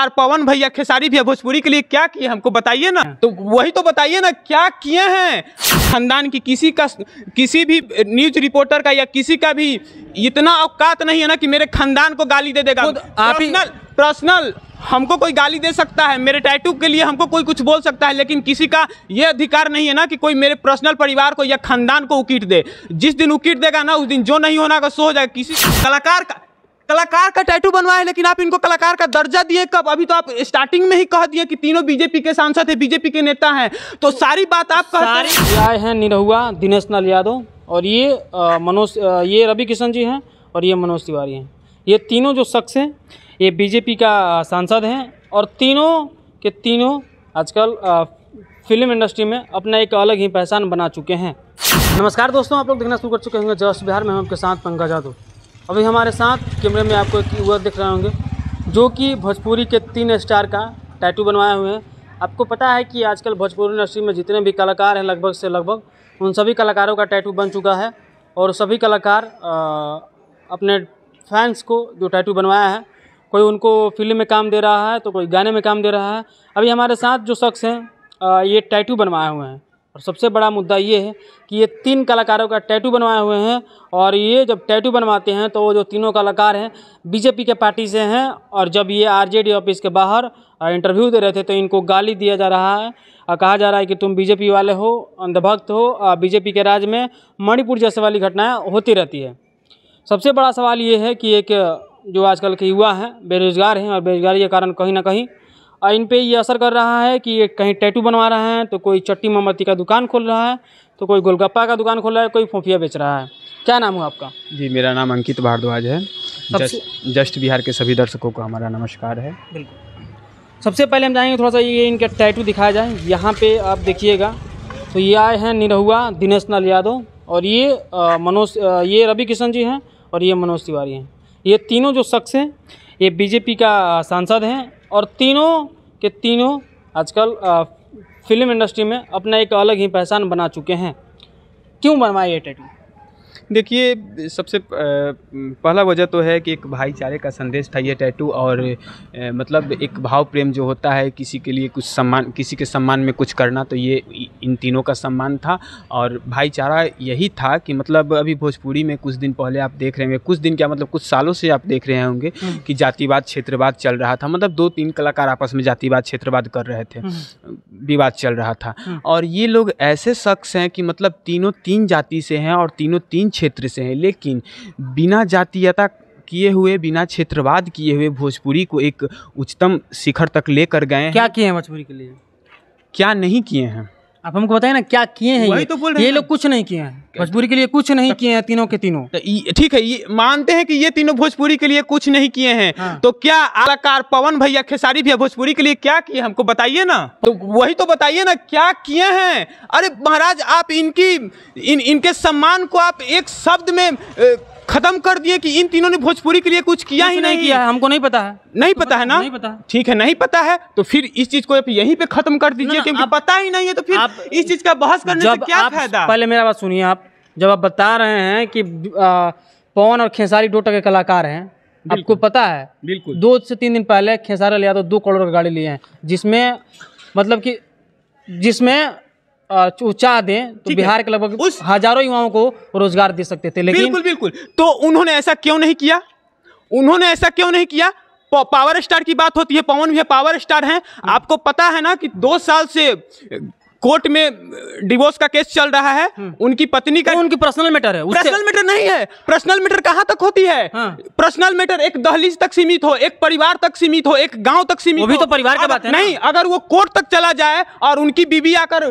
यार पवन भैया खेसारी भैया भोजपुरी के लिए क्या किए हमको बताइए ना तो वही तो बताइए ना क्या किए हैं खानदान की किसी का किसी भी न्यूज रिपोर्टर का या किसी का भी इतना औकात नहीं है ना कि मेरे खानदान को गाली दे देगा पर्सनल पर्सनल हमको कोई गाली दे सकता है मेरे टैटू के लिए हमको कोई कुछ बोल सकता है लेकिन किसी का ये अधिकार नहीं है ना कि कोई मेरे पर्सनल परिवार को या खानदान को उकीट दे जिस दिन उकीट देगा ना उस दिन जो नहीं होना का सो हो जाएगा किसी कलाकार का कलाकार का टैटू है लेकिन आप इनको कलाकार का दर्जा दिए कब अभी तो आप स्टार्टिंग में ही कह दिए कि तीनों बीजेपी के सांसद है बीजेपी के नेता हैं तो सारी बात आप आए हैं निरहुआ दिनेश लाल यादव और ये मनोज ये रवि किशन जी हैं और ये मनोज तिवारी हैं ये तीनों जो शख्स हैं ये बीजेपी का सांसद हैं और तीनों के तीनों आजकल फिल्म इंडस्ट्री में अपना एक अलग ही पहचान बना चुके हैं नमस्कार दोस्तों आप लोग देखना शुरू कर चुके होंगे जस्ट बिहार में हम आपके साथ पंकज यादव अभी हमारे साथ कैमरे में आपको एक युवक दिख रहे होंगे जो कि भोजपुरी के तीन स्टार का टैटू बनवाए हुए हैं आपको पता है कि आजकल भोजपुरी इंडस्ट्री में जितने भी कलाकार हैं लगभग से लगभग उन सभी कलाकारों का टैटू बन चुका है और सभी कलाकार अपने फैंस को जो टैटू बनवाया है कोई उनको फिल्म में काम दे रहा है तो कोई गाने में काम दे रहा है अभी हमारे साथ जो शख्स हैं ये टैटू बनवाए हुए हैं और सबसे बड़ा मुद्दा ये है कि ये तीन कलाकारों का टैटू बनवाए हुए हैं और ये जब टैटू बनवाते हैं तो वो जो तीनों कलाकार हैं बीजेपी के पार्टी से हैं और जब ये आरजेडी ऑफिस के बाहर इंटरव्यू दे रहे थे तो इनको गाली दिया जा रहा है और कहा जा रहा है कि तुम बीजेपी वाले हो अंधभक्त हो बीजेपी के राज्य में मणिपुर जैसे वाली घटनाएँ होती रहती है सबसे बड़ा सवाल ये है कि एक जो आजकल के युवा हैं बेरोज़गार हैं और बेरोज़गारी के कारण कहीं ना कहीं और इन पर ये असर कर रहा है कि ये कहीं टैटू बनवा रहे हैं तो कोई चट्टी मोमबत्ती का दुकान खोल रहा है तो कोई गोलगप्पा का दुकान खोल रहा है कोई फोफिया बेच रहा है क्या नाम हुआ आपका जी मेरा नाम अंकित भारद्वाज है जस्ट बिहार के सभी दर्शकों को हमारा नमस्कार है बिल्कुल सबसे पहले हम जाएंगे थोड़ा सा ये इनका टैटू दिखाया जाए यहाँ पे आप देखिएगा तो ये आए हैं निरहुआ दिनेश लाल यादव और ये मनोज ये रवि किशन जी हैं और ये मनोज तिवारी हैं ये तीनों जो शख्स हैं ये बीजेपी का सांसद हैं और तीनों के तीनों आजकल फिल्म इंडस्ट्री में अपना एक अलग ही पहचान बना चुके हैं क्यों बनवाए ये टैटू देखिए सबसे पहला वजह तो है कि एक भाईचारे का संदेश था ये टैटू और मतलब एक भाव प्रेम जो होता है किसी के लिए कुछ सम्मान किसी के सम्मान में कुछ करना तो ये इन तीनों का सम्मान था और भाईचारा यही था कि मतलब अभी भोजपुरी में कुछ दिन पहले आप देख रहे होंगे कुछ दिन क्या मतलब कुछ सालों से आप देख रहे होंगे हम्म। कि जातिवाद क्षेत्रवाद चल रहा था मतलब दो तीन कलाकार आपस में जातिवाद क्षेत्रवाद कर रहे थे हम्म। विवाद चल रहा था हम्म। और ये लोग ऐसे शख्स हैं कि मतलब तीनों तीन जाति से हैं और तीनों तीन तीन क्षेत्र से हैं लेकिन बिना जातीयता किए हुए बिना क्षेत्रवाद किए हुए भोजपुरी को एक उच्चतम शिखर तक लेकर गए क्या किए हैं भोजपुरी के लिए क्या नहीं किए हैं आप हमको बताए ना क्या किए हैं ये तो बोल रहे ये लोग कुछ नहीं किए हैं भोजपुरी के लिए कुछ नहीं तो- किए हैं तीनों के तीनों तो ठीक है ये मानते हैं कि ये तीनों भोजपुरी के लिए कुछ नहीं किए हैं हाँ। तो क्या आलाकार पवन भैया खेसारी भैया भोजपुरी के लिए क्या किए हमको बताइए ना तो वही तो बताइए ना क्या किए हैं अरे महाराज आप इनकी इन इनके सम्मान को आप एक शब्द में खत्म कर दिए कि इन तीनों ने भोजपुरी के लिए कुछ किया कुछ ही नहीं, नहीं किया हमको नहीं पता है नहीं तो पता है ना नहीं पता ठीक है नहीं पता है तो फिर इस चीज को यहीं पे खत्म कर दीजिए क्योंकि पता ही नहीं है तो फिर इस चीज का बहस करने से क्या फायदा पहले मेरा बात सुनिए आप जब आप बता रहे हैं कि पवन और खेसारी दो के कलाकार हैं आपको पता है बिल्कुल दो से तीन दिन पहले खेसारी यादव दो करोड़ का गाड़ी लिए हैं जिसमें मतलब कि जिसमें ऊंचा दें तो बिहार के लगभग उस हजारों युवाओं को रोजगार दे सकते थे लेकिन बिल्कुल बिल्कुल तो उन्होंने ऐसा क्यों नहीं किया उन्होंने ऐसा क्यों नहीं किया पावर स्टार की बात होती है पवन भी पावर स्टार हैं हाँ। आपको पता है ना कि दो साल से कोर्ट में डिवोर्स का केस चल रहा है हम्म। उनकी पत्नी का उनकी पर्सनल मैटर है पर्सनल मैटर नहीं है पर्सनल मैटर कहाँ तक होती है पर्सनल हाँ। मैटर एक दहलीज तक सीमित हो एक परिवार तक सीमित हो एक गांव तक सीमित वो भी तो परिवार का बात है नहीं अगर वो कोर्ट तक चला जाए और उनकी बीवी आकर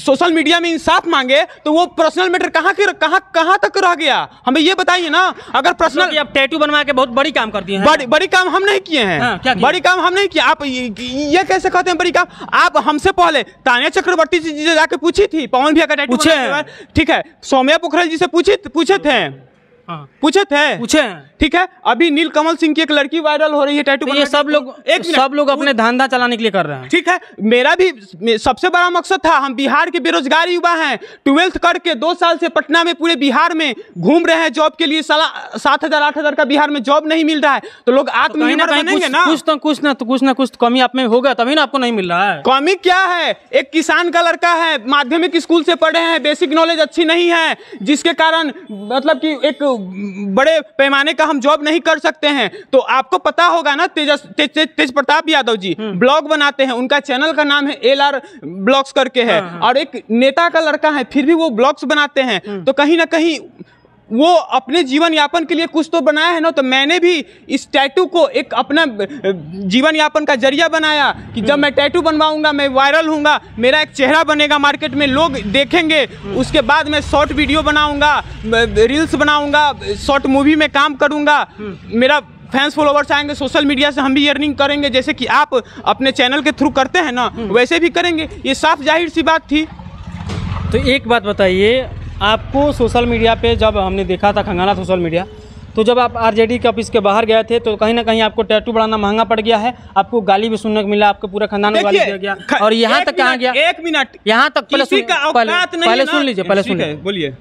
सोशल मीडिया में इंसाफ मांगे तो वो पर्सनल मैटर कहाँ के कहाँ कहाँ तक रह गया हमें ये बताइए ना अगर पर्सनल आप टैटू बनवा के बहुत बड़ी काम करती है बड़ी काम हम नहीं किए हैं हाँ, बड़ी काम हम नहीं किया आप ये कैसे कहते हैं बड़ी काम आप हमसे पहले ताने चक्र चक्रवर्ती जी से जाकर पूछी थी पवन भी डेट पूछे ठीक है सौम्या पोखरल जी से पूछे पूछे थे हाँ। पूछे थे पूछे ठीक है अभी नील कमल सिंह की एक लड़की वायरल हो रही है टैटू तो ये सब लोग एक सब लोग अपने धंधा चलाने के लिए कर रहे हैं ठीक है मेरा भी सबसे बड़ा मकसद था हम बिहार के बेरोजगार युवा हैं ट्वेल्थ करके दो साल से पटना में पूरे बिहार में घूम रहे हैं जॉब के लिए सात हजार आठ हजार का बिहार में जॉब नहीं मिल रहा है तो लोग तो आत्मनिर्भर बनेंगे ना कुछ तो कुछ ना तो कुछ ना कुछ कमी आप में होगा तभी ना आपको नहीं मिल रहा है कमी क्या है एक किसान का लड़का है माध्यमिक स्कूल से पढ़े हैं बेसिक नॉलेज अच्छी नहीं है जिसके कारण मतलब की एक बड़े पैमाने का हम जॉब नहीं कर सकते हैं तो आपको पता होगा ना तेज ते, ते, तेज प्रताप यादव जी ब्लॉग हम्म। बनाते हैं उनका चैनल का नाम है एल आर ब्लॉग्स करके है हाँ, हाँ। और एक नेता का लड़का है फिर भी वो ब्लॉग्स बनाते हैं हम्म। तो कहीं ना कहीं वो अपने जीवन यापन के लिए कुछ तो बनाया है ना तो मैंने भी इस टैटू को एक अपना जीवन यापन का जरिया बनाया कि जब मैं टैटू बनवाऊंगा मैं वायरल हूँगा मेरा एक चेहरा बनेगा मार्केट में लोग देखेंगे उसके बाद मैं शॉर्ट वीडियो बनाऊंगा रील्स बनाऊंगा शॉर्ट मूवी में काम करूँगा मेरा फैंस फॉलोवर्स आएंगे सोशल मीडिया से हम भी अर्निंग करेंगे जैसे कि आप अपने चैनल के थ्रू करते हैं ना वैसे भी करेंगे ये साफ जाहिर सी बात थी तो एक बात बताइए आपको सोशल मीडिया पे जब हमने देखा था खंगाना सोशल मीडिया तो जब आप आरजेडी के ऑफिस के बाहर गए थे तो कहीं ना कहीं आपको टैटू बढ़ाना महंगा पड़ गया है आपको गाली भी सुनने को मिला आपको पूरा खानदान गाली दिया गया और यहाँ तक कहा गया एक मिनट यहाँ तक पहले पहले सुन लीजिए पहले सुन बोलिए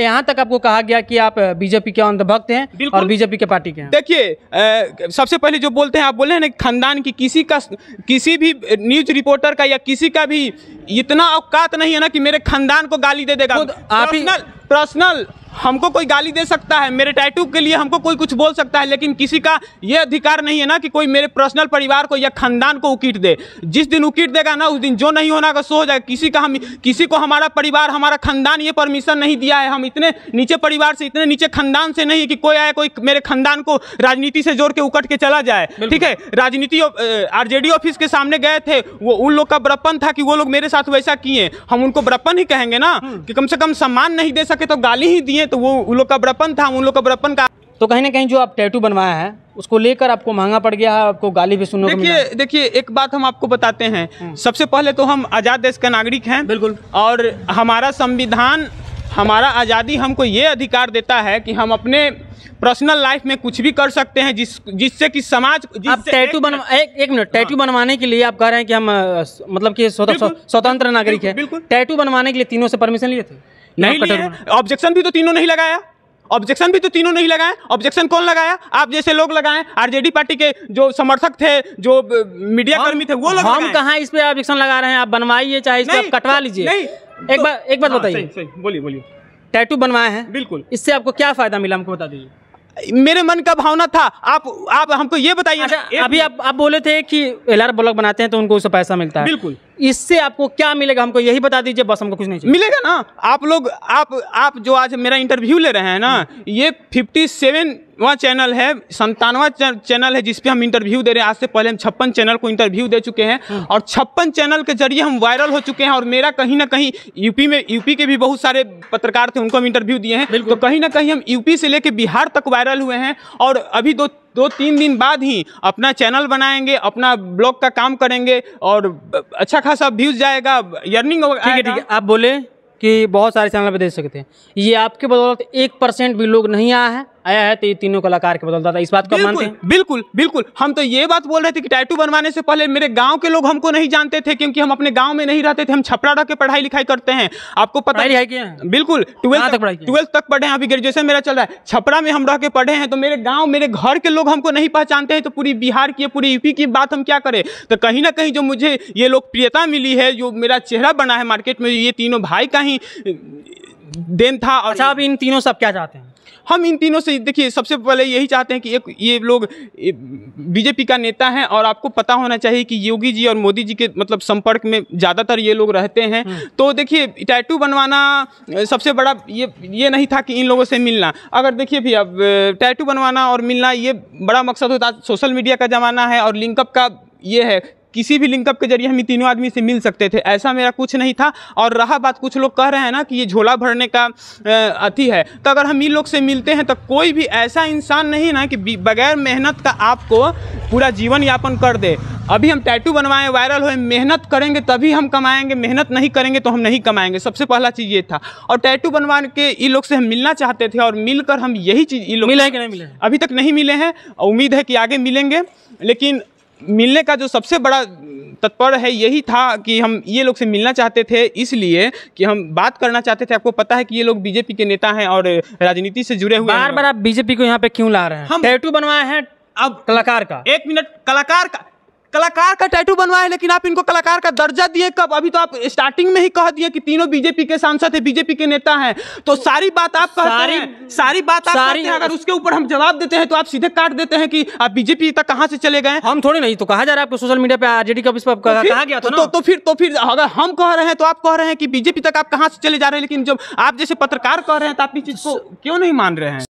यहाँ तक आपको कहा गया कि आप बीजेपी के अंधभक्त हैं और बीजेपी के पार्टी के देखिए सबसे पहले जो बोलते हैं आप बोले ना खानदान की किसी का किसी भी न्यूज रिपोर्टर का या किसी का भी इतना औकात नहीं है ना कि मेरे खानदान को गाली दे देगा आप ही पर्सनल हमको कोई गाली दे सकता है मेरे टैटू के लिए हमको कोई कुछ बोल सकता है लेकिन किसी का यह अधिकार नहीं है ना कि कोई मेरे पर्सनल परिवार को या खानदान को उकीट दे जिस दिन उकीट देगा ना उस दिन जो नहीं होना का सो हो जाएगा किसी का हम किसी को हमारा परिवार हमारा खानदान ये परमिशन नहीं दिया है हम इतने नीचे परिवार से इतने नीचे खानदान से नहीं कि कोई आए कोई मेरे खानदान को राजनीति से जोड़ के उकट के चला जाए ठीक है राजनीति आर ऑफिस के सामने गए थे वो उन लोग का ब्रपन था कि वो लोग मेरे साथ वैसा किए हम उनको ब्रपन ही कहेंगे ना हम्म। कि कम से कम सम्मान नहीं दे सकते सके तो गाली ही दिए तो वो उन लोग का ब्रपन था उन लोग का ब्रपन का तो कहीं ना कहीं जो आप टैटू बनवाया है उसको लेकर आपको महंगा पड़ गया है आपको गाली भी सुनने देखिए देखिए एक बात हम आपको बताते हैं हम्म। सबसे पहले तो हम आज़ाद देश का नागरिक हैं बिल्कुल और हमारा संविधान हमारा आज़ादी हमको ये अधिकार देता है कि हम अपने पर्सनल लाइफ में कुछ भी कर सकते हैं जिस जिससे कि समाज जिस आप टैटू बनवा एक, एक मिनट टैटू हाँ। बनवाने के लिए आप कह रहे हैं कि हम मतलब कि स्वतंत्र नागरिक है टैटू बनवाने के लिए तीनों से परमिशन लिए थे नहीं लिए ऑब्जेक्शन भी तो तीनों नहीं लगाया ऑब्जेक्शन भी तो तीनों नहीं लगाए ऑब्जेक्शन कौन लगाया आप जैसे लोग लगाए आरजेडी पार्टी के जो समर्थक थे जो मीडिया कर्मी थे वो लोग हम कहाँ इस पे ऑब्जेक्शन लगा रहे हैं आप बनवाइए चाहे इस आप कटवा तो लीजिए एक तो- बार एक बार हाँ, बताइए बोलिए बोलिए टैटू बनवाए हैं बिल्कुल इससे आपको क्या फायदा मिला हमको बता दीजिए मेरे मन का भावना था आप आप हमको ये बताइए अच्छा, अभी आप आप बोले थे कि एल आर ब्लॉक बनाते हैं तो उनको उससे पैसा मिलता है बिल्कुल इससे आपको क्या मिलेगा हमको यही बता दीजिए बस हमको कुछ नहीं चाहिए मिलेगा ना आप लोग आप आप जो आज मेरा इंटरव्यू ले रहे हैं ना ये फिफ्टी सेवनवा चैनल है संतानवा चैनल है जिसपे हम इंटरव्यू दे रहे हैं आज से पहले हम छप्पन चैनल को इंटरव्यू दे चुके हैं हाँ। और छप्पन चैनल के जरिए हम वायरल हो चुके हैं और मेरा कहीं ना कहीं यूपी में यूपी के भी बहुत सारे पत्रकार थे उनको हम इंटरव्यू दिए हैं तो कहीं ना कहीं हम यूपी से लेकर बिहार तक वायरल हुए हैं और अभी दो दो तीन दिन बाद ही अपना चैनल बनाएंगे अपना ब्लॉग का काम करेंगे और अच्छा खासा व्यूज जाएगा अर्निंग ठीक है ठीक है आप बोले कि बहुत सारे चैनल पर दे सकते हैं ये आपके बदौलत एक परसेंट भी लोग नहीं आया है आया है तो ये तीनों कलाकार के बदलता था इस बात को मानते हैं बिल्कुल बिल्कुल हम तो ये बात बोल रहे थे कि टैटू बनवाने से पहले मेरे गांव के लोग हमको नहीं जानते थे क्योंकि हम अपने गांव में नहीं रहते थे हम छपरा रह के पढ़ाई लिखाई करते हैं आपको पता है कि बिल्कुल ट्वेल्थ तक ट्वेल्थ तक पढ़े हैं अभी ग्रेजुएशन मेरा चल रहा है छपरा में हम रह के पढ़े हैं तो मेरे गाँव मेरे घर के लोग हमको नहीं पहचानते हैं तो पूरी बिहार की पूरी यूपी की बात हम क्या करें तो कहीं ना कहीं जो मुझे ये लोकप्रियता मिली है जो मेरा चेहरा बना है मार्केट में ये तीनों भाई का ही देन था और अच्छा अब इन तीनों सब क्या चाहते हैं हम इन तीनों से देखिए सबसे पहले यही चाहते हैं कि एक ये लोग बीजेपी का नेता हैं और आपको पता होना चाहिए कि योगी जी और मोदी जी के मतलब संपर्क में ज़्यादातर ये लोग रहते हैं हम्म। तो देखिए टैटू बनवाना सबसे बड़ा ये ये नहीं था कि इन लोगों से मिलना अगर देखिए भी अब टैटू बनवाना और मिलना ये बड़ा मकसद होता सोशल मीडिया का ज़माना है और लिंकअप का ये है किसी भी लिंकअप के जरिए हम तीनों आदमी से मिल सकते थे ऐसा मेरा कुछ नहीं था और रहा बात कुछ लोग कह रहे हैं ना कि ये झोला भरने का अति है तो अगर हम इन लोग से मिलते हैं तो कोई भी ऐसा इंसान नहीं ना कि बगैर मेहनत का आपको पूरा जीवन यापन कर दे अभी हम टैटू बनवाएं वायरल होए मेहनत करेंगे तभी हम कमाएंगे मेहनत नहीं करेंगे तो हम नहीं कमाएंगे सबसे पहला चीज़ ये था और टैटू बनवा के इन लोग से हम मिलना चाहते थे और मिलकर हम यही चीज़ इन लोग मिले कि नहीं मिले अभी तक नहीं मिले हैं उम्मीद है कि आगे मिलेंगे लेकिन मिलने का जो सबसे बड़ा तत्पर है यही था कि हम ये लोग से मिलना चाहते थे इसलिए कि हम बात करना चाहते थे आपको पता है कि ये लोग बीजेपी के नेता हैं और राजनीति से जुड़े हुए बार बार आप बीजेपी को यहाँ पे क्यों ला रहे हैं हम टैटू बनवाए हैं अब कलाकार का एक मिनट कलाकार का कलाकार का टैटू बनवा है लेकिन आप इनको कलाकार का दर्जा दिए कब अभी तो आप स्टार्टिंग में ही कह दिए कि तीनों बीजेपी के सांसद है बीजेपी के नेता हैं तो सारी बात आप कहते सारी, हैं सारी बात आप सारी कहते हैं अगर उसके ऊपर हम जवाब देते हैं तो आप सीधे काट देते हैं कि आप बीजेपी तक कहाँ से चले गए हम थोड़े नहीं तो कहा जा रहा है आपको सोशल मीडिया पे आरजेडी का तो कहा गया तो, तो फिर तो फिर अगर हम कह रहे हैं तो आप कह रहे हैं कि बीजेपी तक आप कहाँ से चले जा रहे हैं लेकिन जब आप जैसे पत्रकार कह रहे हैं तो आप इस चीज को क्यों नहीं मान रहे हैं